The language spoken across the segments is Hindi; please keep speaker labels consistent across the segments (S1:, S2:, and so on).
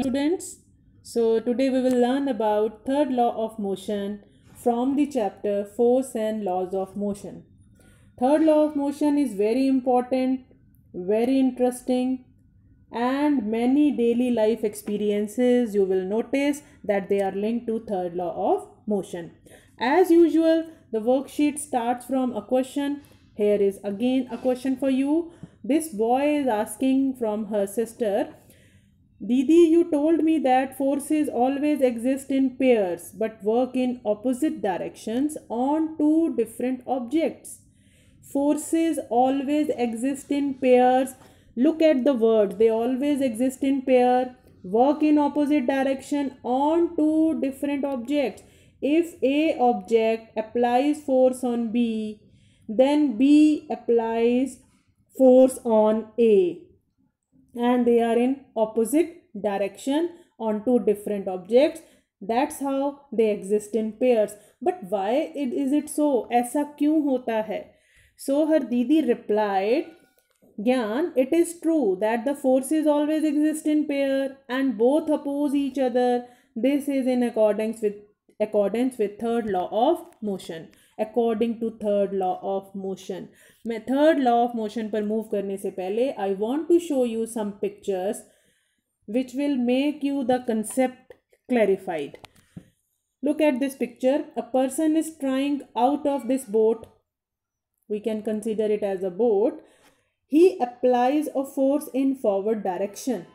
S1: students so today we will learn about third law of motion from the chapter force and laws of motion third law of motion is very important very interesting and many daily life experiences you will notice that they are linked to third law of motion as usual the worksheet starts from a question here is again a question for you this boy is asking from her sister Didi, you told me that forces always exist in pairs but work in opposite directions on two different objects. Forces always exist in pairs. Look at the words. They always exist in pair. Work in opposite direction on two different objects. If A object applies force on B, then B applies force on A and they are in opposite direction on two different objects that's how they exist in pairs but why it, is it so aisa kyun hota hai so her didi replied gyan it is true that the forces always exist in pair and both oppose each other this is in accordance with accordance with third law of motion according to third law of motion मैं थर्ड लॉ ऑफ मोशन पर मूव करने से पहले I want to show you some pictures which will make you the concept clarified. Look at this picture. A person is trying out of this boat. We can consider it as a boat. He applies a force in forward direction.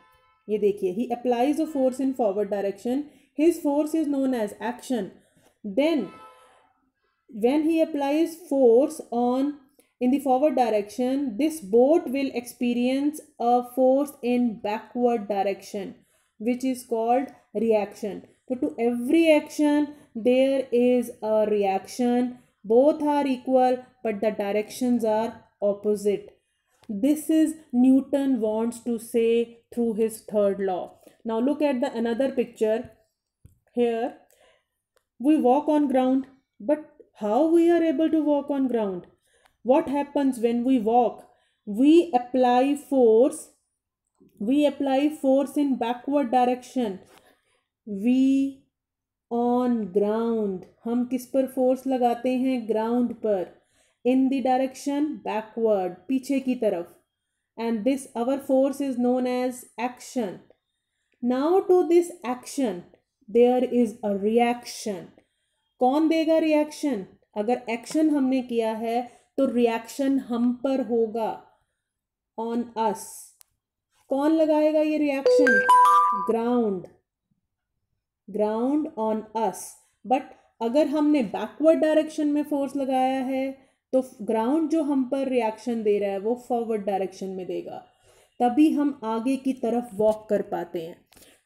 S1: ये देखिए he applies a force in forward direction. His force is known as action. Then when he applies force on in the forward direction this boat will experience a force in backward direction which is called reaction so to every action there is a reaction both are equal but the directions are opposite this is newton wants to say through his third law now look at the another picture here we walk on ground but how we are able to walk on ground what happens when we walk we apply force we apply force in backward direction we on ground hum kis par force lagate hain ground par in the direction backward piche ki taraf and this our force is known as action now to this action there is a reaction कौन देगा रिएक्शन अगर एक्शन हमने किया है तो रिएक्शन हम पर होगा ऑन अस कौन लगाएगा ये reaction ground ground on us but अगर हमने बैकवर्ड डायरेक्शन में फोर्स लगाया है तो ग्राउंड जो हम पर रिएक्शन दे रहा है वो फॉरवर्ड डायरेक्शन में देगा तभी हम आगे की तरफ वॉक कर पाते हैं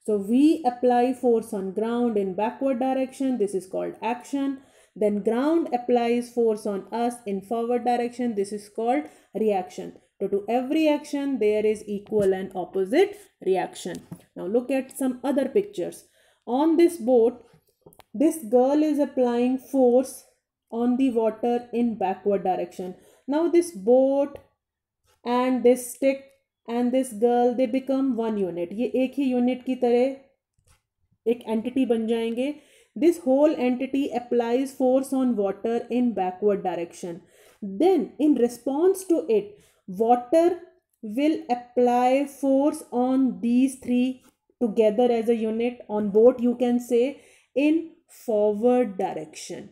S1: So we apply force on ground in backward direction. This is called action. Then ground applies force on us in forward direction. This is called reaction. So to every action, there is equal and opposite reaction. Now look at some other pictures. On this boat, this girl is applying force on the water in backward direction. Now this boat and this stick and this girl they become one unit ये एक ही यूनिट की तरह एक एंटिटी बन जाएंगे this whole entity applies force on water in backward direction then in response to it water will apply force on these three together as a unit on boat you can say in forward direction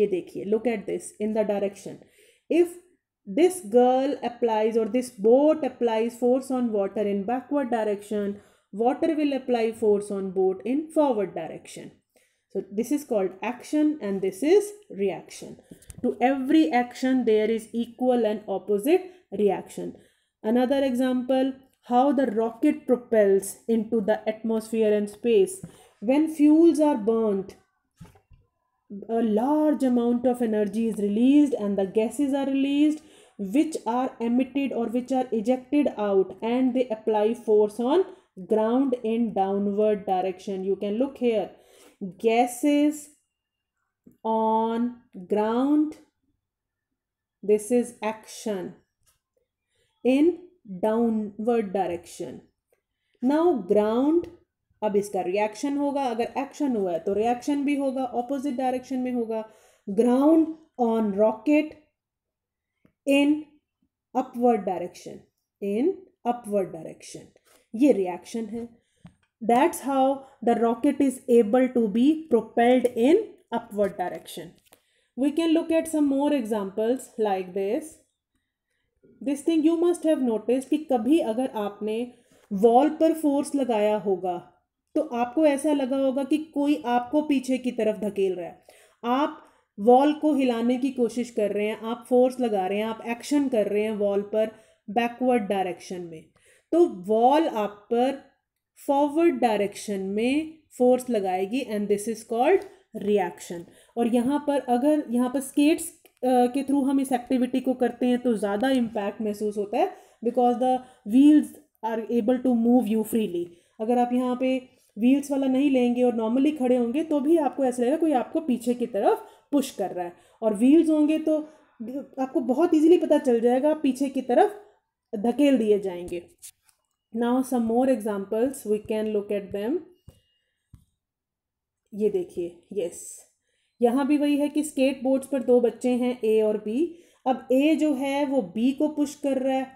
S1: ये देखिए look at this in the direction if this girl applies or this boat applies force on water in backward direction water will apply force on boat in forward direction so this is called action and this is reaction to every action there is equal and opposite reaction another example how the rocket propels into the atmosphere and space when fuels are burnt a large amount of energy is released and the gases are released which are emitted or which are ejected out and they apply force on ground in downward direction you can look here gases on ground this is action in downward direction now ground अब इसका रिएक्शन होगा अगर एक्शन हुआ है तो रिएक्शन भी होगा ऑपोजिट डायरेक्शन में होगा ground on rocket in upward direction in upward direction ये रिएक्शन है that's how the rocket is able to be propelled in upward direction we can look at some more examples like this this thing you must have notice कि कभी अगर आपने वॉल पर फोर्स लगाया होगा तो आपको ऐसा लगा होगा कि कोई आपको पीछे की तरफ धकेल रहा है आप वॉल को हिलाने की कोशिश कर रहे हैं आप फोर्स लगा रहे हैं आप एक्शन कर रहे हैं वॉल पर बैकवर्ड डायरेक्शन में तो वॉल आप पर फॉरवर्ड डायरेक्शन में फोर्स लगाएगी and this is called reaction और यहाँ पर अगर यहाँ पर स्केट्स के थ्रू हम इस एक्टिविटी को करते हैं तो ज़्यादा इम्पैक्ट महसूस होता है because the wheels are able to move you freely अगर आप यहाँ पे व्हील्स वाला नहीं लेंगे और नॉर्मली खड़े होंगे तो भी आपको ऐसा लगेगा कोई आपको पीछे की तरफ पुश कर रहा है और व्हील्स होंगे तो आपको बहुत ईजिली पता चल जाएगा पीछे की तरफ धकेल दिए जाएंगे now some more examples we can look at them ये देखिए यस यहाँ भी वही है कि स्केट बोर्ड्स पर दो बच्चे हैं ए और बी अब ए जो है वो बी को पुश कर रहा है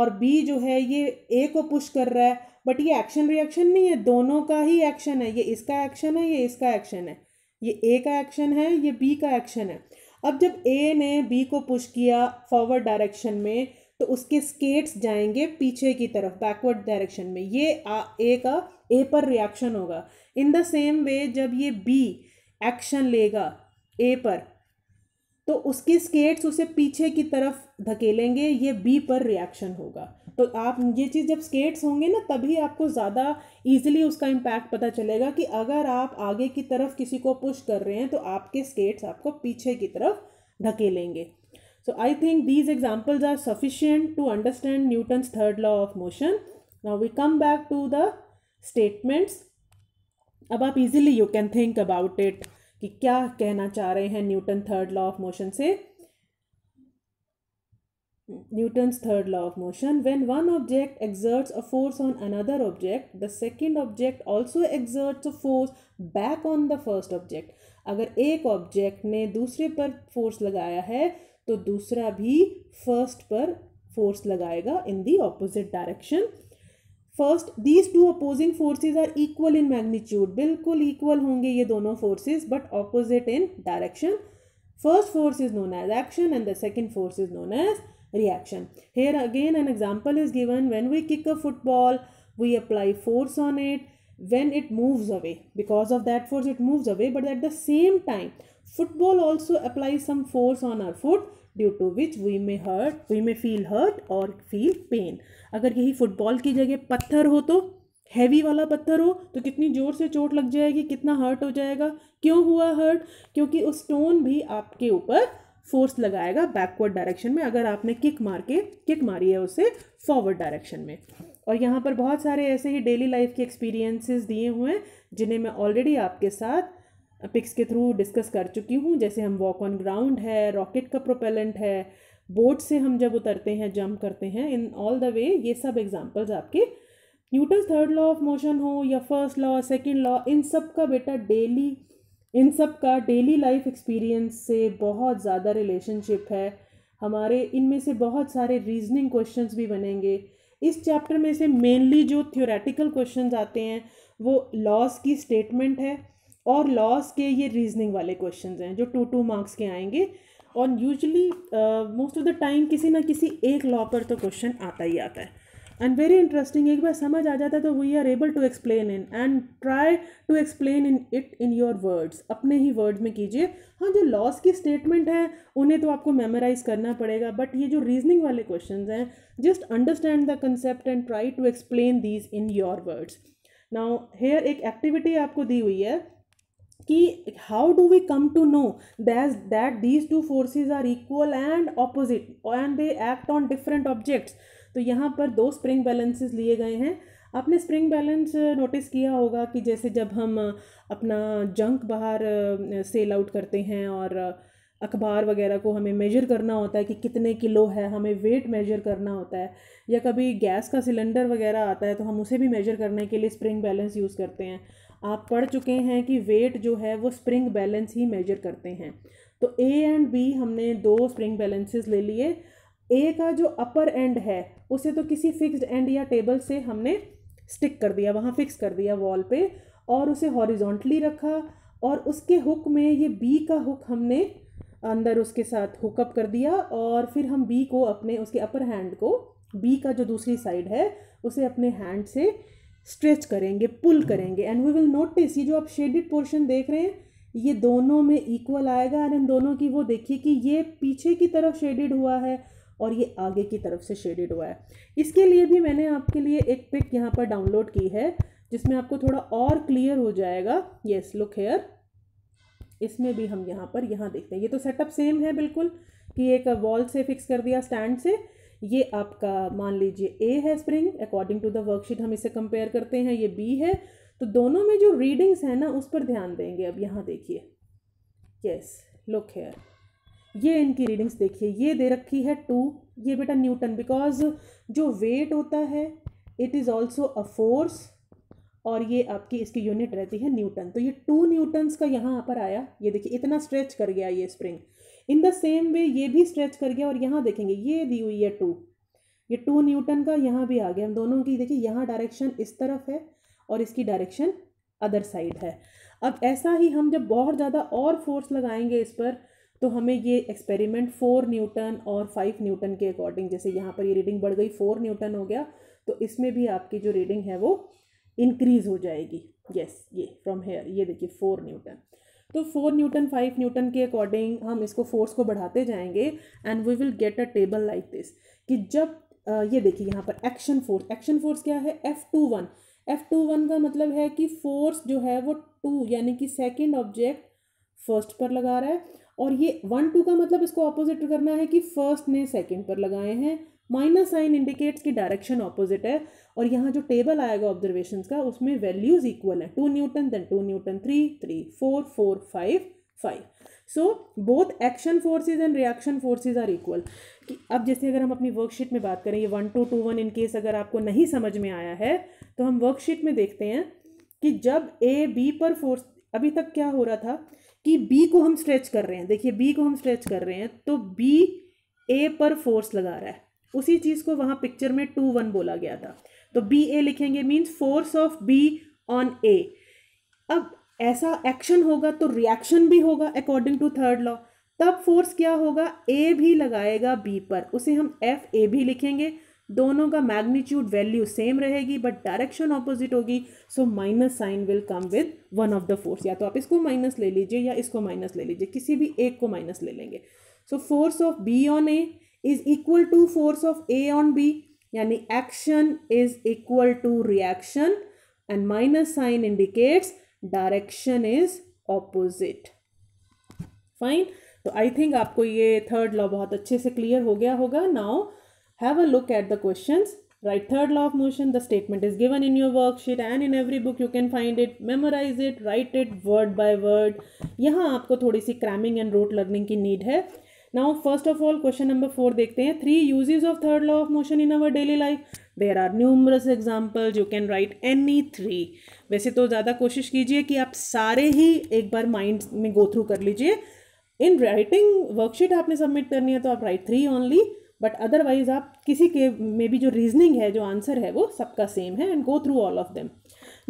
S1: और बी जो है ये ए को पुश कर रहा है बट ये एक्शन रिएक्शन नहीं है दोनों का ही एक्शन है ये इसका एक्शन है ये इसका एक्शन है ये ए का एक्शन है ये बी का एक्शन है अब जब ए ने बी को पुश किया फॉरवर्ड डायरेक्शन में तो उसके स्केट्स जाएंगे पीछे की तरफ बैकवर्ड डायरेक्शन में ये आ, ए का ए पर रिएक्शन होगा इन द सेम वे जब ये बी एक्शन लेगा ए पर तो उसके स्केट्स उसे पीछे की तरफ धकेलेंगे ये बी पर रिएक्शन होगा तो आप ये चीज़ जब स्केट्स होंगे ना तभी आपको ज़्यादा ईजिली उसका इम्पैक्ट पता चलेगा कि अगर आप आगे की तरफ किसी को पुश कर रहे हैं तो आपके स्केट्स आपको पीछे की तरफ धकेलेंगे so I think these examples are sufficient to understand Newton's third law of motion now we come back to the statements अब आप easily you can think about it कि क्या कहना चाह रहे हैं Newton third law of motion से Newton's third law of motion. When one object exerts a force on another object, the second object also exerts a force back on the first object. अगर एक ऑब्जेक्ट ने दूसरे पर फोर्स लगाया है तो दूसरा भी फर्स्ट पर फोर्स लगाएगा in the opposite direction first these two opposing forces are equal in magnitude बिल्कुल इक्वल होंगे ये दोनों forces but opposite in direction first force is known as action and the second force is known as reaction. Here again an example is given when we kick a football, we apply force on it when it moves away. Because of that force it moves away but at the same time football also applies some force on our foot due to which we may hurt we may feel hurt or feel pain agar yahi football ki jagah patthar ho to heavy वाला पत्थर हो तो कितनी ज़ोर से चोट लग जाएगी कितना हर्ट हो जाएगा क्यों हुआ हर्ट क्योंकि उस स्टोन भी आपके ऊपर फोर्स लगाएगा बैकवर्ड डायरेक्शन में अगर आपने किक मार के किक मारी है उसे फॉरवर्ड डायरेक्शन में और यहाँ पर बहुत सारे ऐसे ही डेली लाइफ के एक्सपीरियंसेस दिए हुए हैं जिन्हें मैं ऑलरेडी आपके साथ पिक्स के थ्रू डिस्कस कर चुकी हूँ जैसे हम वॉक ऑन ग्राउंड है रॉकेट का प्रोपेलेंट है बोट से हम जब उतरते हैं जंप करते हैं इन ऑल द वे ये सब एग्जाम्पल्स आपके Newton third law of motion हो या फर्स्ट लॉ सेकेंड लॉ इन सब का बेटा डेली इन सब का डेली लाइफ एक्सपीरियंस से बहुत ज़्यादा रिलेशनशिप है हमारे इनमें से बहुत सारे रीजनिंग क्वेश्चंस भी बनेंगे इस चैप्टर में से मेनली जो थियोरेटिकल क्वेश्चंस आते हैं वो लॉस की स्टेटमेंट है और लॉस के ये रीजनिंग वाले क्वेश्चन हैं जो टू टू मार्क्स के आएंगे और usually most of the time किसी ना किसी एक लॉ पर तो क्वेश्चन आता ही आता है एंड वेरी इंटरेस्टिंग एक बार समझ आ जाता है तो we are able to explain in and try to explain in it in your words अपने ही वर्ड में कीजिए हाँ जो लॉस की स्टेटमेंट है उन्हें तो आपको मेमोराइज करना पड़ेगा बट ये जो रीजनिंग वाले क्वेश्चन हैं just understand the concept and try to explain these in your words now here एक एक्टिविटी आपको दी हुई है कि how do we come to know that's that these two forces are equal and opposite and they act on different objects तो यहाँ पर दो स्प्रिंग बैलेंसेस लिए गए हैं आपने स्प्रिंग बैलेंस नोटिस किया होगा कि जैसे जब हम अपना जंक बाहर सेल आउट करते हैं और अखबार वगैरह को हमें मेजर करना होता है कि कितने किलो है हमें वेट मेजर करना होता है या कभी गैस का सिलेंडर वगैरह आता है तो हम उसे भी मेजर करने के लिए स्प्रिंग बैलेंस यूज़ करते हैं आप पढ़ चुके हैं कि वेट जो है वो स्प्रिंग बैलेंस ही मेजर करते हैं तो ए एंड बी हमने दो स्प्रिंग बैलेंसेस ले लिए ए का जो अपर एंड है उसे तो किसी फिक्स्ड एंड या टेबल से हमने स्टिक कर दिया वहाँ फिक्स कर दिया वॉल पे और उसे हॉरिजॉन्टली रखा और उसके हुक में ये बी का हुक हमने अंदर उसके साथ हुकअप कर दिया और फिर हम बी को अपने उसके अपर हैंड को बी का जो दूसरी साइड है उसे अपने हैंड से स्ट्रेच करेंगे पुल करेंगे एंड वी विल नोटिस ये जो आप शेडिड पोर्शन देख रहे हैं ये दोनों में इक्वल आएगा एंड इन दोनों की वो देखिए कि ये पीछे की तरफ शेडिड हुआ है और ये आगे की तरफ से शेडेड हुआ है इसके लिए भी मैंने आपके लिए एक पिक यहाँ पर डाउनलोड की है जिसमें आपको थोड़ा और क्लियर हो जाएगा येस लुक हेयर इसमें भी हम यहाँ पर यहाँ देखते हैं ये तो सेटअप सेम है बिल्कुल कि एक वॉल से फिक्स कर दिया स्टैंड से ये आपका मान लीजिए ए है spring according to the worksheet हम इसे कंपेयर करते हैं ये बी है तो दोनों में जो रीडिंग्स हैं ना उस पर ध्यान देंगे अब यहाँ देखिए यस लुक हेयर ये इनकी रीडिंग्स देखिए ये दे रखी है टू ये बेटा न्यूटन बिकॉज जो वेट होता है it is also a force और ये आपकी इसकी यूनिट रहती है न्यूटन तो ये टू न्यूटन्स का यहाँ पर आया ये देखिए इतना स्ट्रेच कर गया ये spring in the same way ये भी स्ट्रेच कर गया और यहाँ देखेंगे ये दी हुई है टू ये टू न्यूटन का यहाँ भी आ गया हम दोनों की देखिए यहाँ डायरेक्शन इस तरफ है और इसकी डायरेक्शन अदर साइड है अब ऐसा ही हम जब बहुत ज़्यादा और फोर्स लगाएंगे इस पर तो हमें ये एक्सपेरिमेंट फोर न्यूटन और फाइव न्यूटन के अकॉर्डिंग जैसे यहाँ पर ये रीडिंग बढ़ गई फोर न्यूटन हो गया तो इसमें भी आपकी जो रीडिंग है वो इंक्रीज़ हो जाएगी यस yes, ये फ्रॉम हेयर ये देखिए फोर न्यूटन तो फोर न्यूटन फाइव न्यूटन के अकॉर्डिंग हम इसको फोर्स को बढ़ाते जाएंगे and we will get a table like this कि जब ये देखिए यहाँ पर एक्शन फोर्स एक्शन फोर्स क्या है F two one F two one का मतलब है कि फोर्स जो है वो टू यानी कि सेकेंड ऑब्जेक्ट फर्स्ट पर लगा रहा है और ये वन टू का मतलब इसको ऑपोजिट करना है कि फर्स्ट ने सेकेंड पर लगाए हैं माइनस साइन इंडिकेट्स की डायरेक्शन ऑपोजिट है और यहाँ जो टेबल आएगा ऑब्जर्वेशन का उसमें वैल्यूज इक्वल है two newton then two newton three three four four five five so both action forces and reaction forces are equal कि अब जैसे अगर हम अपनी वर्कशीट में बात करें ये one two two one in case अगर आपको नहीं समझ में आया है तो हम वर्कशीट में देखते हैं कि जब ए बी पर फोर्स अभी तक क्या हो रहा था कि बी को हम स्ट्रेच कर रहे हैं देखिए बी को हम स्ट्रेच कर रहे हैं तो बी ए पर फोर्स लगा रहा है उसी चीज़ को वहाँ पिक्चर में टू वन बोला गया था तो बी ए लिखेंगे means force of B on A अब ऐसा एक्शन होगा तो रिएक्शन भी होगा अकॉर्डिंग टू थर्ड लॉ तब फोर्स क्या होगा ए भी लगाएगा बी पर उसे हम एफ ए भी लिखेंगे दोनों का मैग्नीट्यूड वैल्यू सेम रहेगी बट डायरेक्शन ऑपोजिट होगी so minus sign will come with one of the force या तो आप इसको माइनस ले लीजिए या इसको माइनस ले लीजिए किसी भी एक को माइनस ले लेंगे so force of B on A is equal to force of A on B यानी action is equal to reaction and minus sign indicates direction is opposite fine तो आई थिंक आपको ये थर्ड लॉ बहुत अच्छे से क्लियर हो गया होगा now Have a look at the questions. Write third law of motion. The statement is given in your worksheet and in every book you can find it. Memorize it, write it word by word. yahan aapko thodi si cramming and rote learning ki need hai now first of all question number 4 dekhte hain three uses of third law of motion in our daily life there are numerous examples you can write any three वैसे तो ज़्यादा कोशिश कीजिए कि आप सारे ही एक बार माइंड में गो थ्रू कर लीजिए इन राइटिंग वर्कशीट आपने सबमिट करनी है तो आप write three only but otherwise आप किसी के में भी जो रीजनिंग है जो आंसर है वो सबका सेम है and go through all of them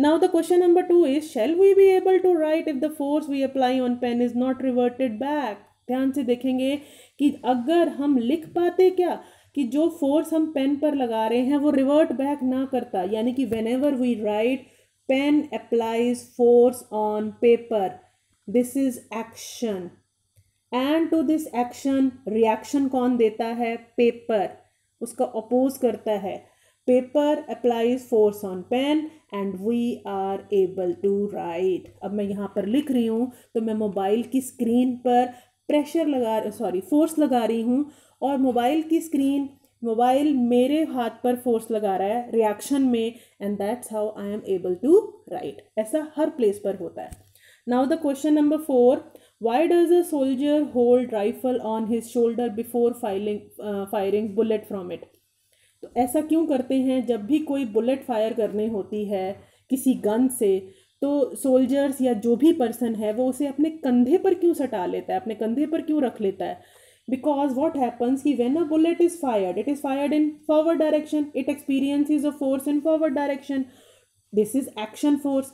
S1: now the question number two is shall we be able to write if the force we apply on pen is not reverted back ध्यान से देखेंगे कि अगर हम लिख पाते क्या कि जो फोर्स हम पेन पर लगा रहे हैं वो रिवर्ट बैक ना करता यानी कि whenever we write pen applies force on paper this is action and to this action reaction कौन देता है पेपर उसका अपोज करता है paper applies force on pen and we are able to write अब मैं यहाँ पर लिख रही हूँ तो मैं मोबाइल की स्क्रीन पर प्रेशर लगा सॉरी फोर्स लगा रही हूँ और मोबाइल की स्क्रीन मोबाइल मेरे हाथ पर फोर्स लगा रहा है रिएक्शन में and that's how I am able to write ऐसा हर प्लेस पर होता है now the question number four Why does a soldier hold rifle on his shoulder before firing uh, firing bullet from it? तो ऐसा क्यों करते हैं जब भी कोई बुलेट फायर करने होती है किसी गन से तो सोल्जर्स या जो भी पर्सन है वो उसे अपने कंधे पर क्यों सटा लेता है अपने कंधे पर क्यों रख लेता है because what happens ki when a bullet is fired it is fired in forward direction it experiences a force in forward direction this is action force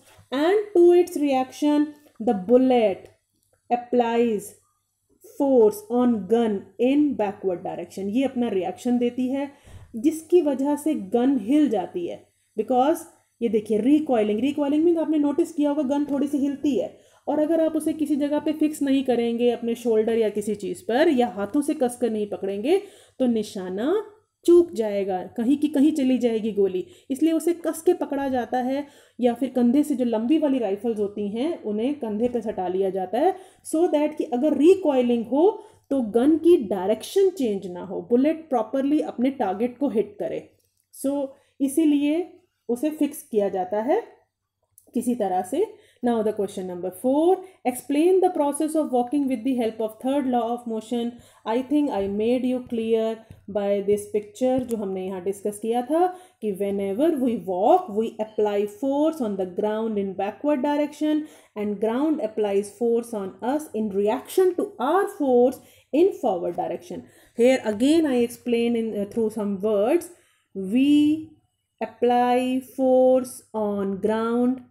S1: and to its reaction the bullet applies force on gun in backward direction ये अपना रिएक्शन देती है जिसकी वजह से गन हिल जाती है बिकॉज ये देखिए रिकॉयलिंग रिकॉयलिंग में आपने नोटिस किया होगा गन थोड़ी सी हिलती है और अगर आप उसे किसी जगह पे फिक्स नहीं करेंगे अपने शोल्डर या किसी चीज़ पर या हाथों से कसकर नहीं पकड़ेंगे तो निशाना चूक जाएगा कहीं की कहीं चली जाएगी गोली इसलिए उसे कस के पकड़ा जाता है या फिर कंधे से जो लंबी वाली राइफल्स होती हैं उन्हें कंधे पर सटा लिया जाता है सो so दैट कि अगर रिकॉयलिंग हो तो गन की डायरेक्शन चेंज ना हो बुलेट प्रॉपरली अपने टारगेट को हिट करे सो so, इसीलिए उसे फिक्स किया जाता है किसी तरह से Now the question number 4. Explain the process of walking with the help of third law of motion. I think I made you clear by this picture which we have discussed here, whenever we walk we apply force on the ground in backward direction and ground applies force on us in reaction to our force in forward direction. Here again I explain in uh, through some words. We apply force on ground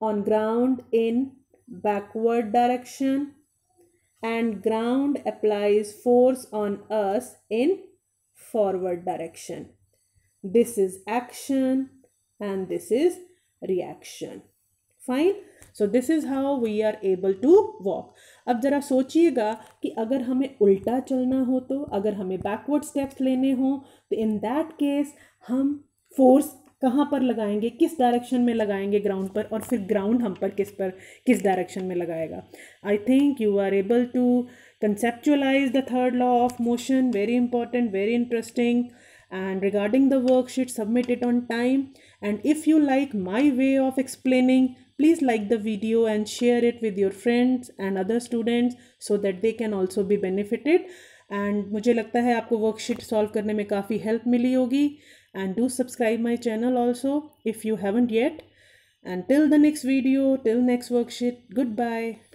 S1: on ground in backward direction and ground applies force on us in forward direction. This is action and this is reaction. Fine. So this is how we are able to walk अब ज़रा सोचिएगा कि अगर हमें उल्टा चलना हो तो अगर हमें बैकवर्ड स्टेप्स लेने हों तो इन दैट केस हम फोर्स कहाँ पर लगाएंगे किस डायरेक्शन में लगाएंगे ग्राउंड पर और फिर ग्राउंड हम पर किस पर किस डायरेक्शन में लगाएगा I think you are able to conceptualize the third law of motion very important very interesting and regarding the worksheet submit it on time and if you like my way of explaining please like the video and share it with your friends and other students so that they can also भी बेनिफिटेड एंड मुझे लगता है आपको वर्कशीट सॉल्व करने में काफ़ी हेल्प मिली होगी and do subscribe my channel also if you haven't yet Until the next video till next worksheet goodbye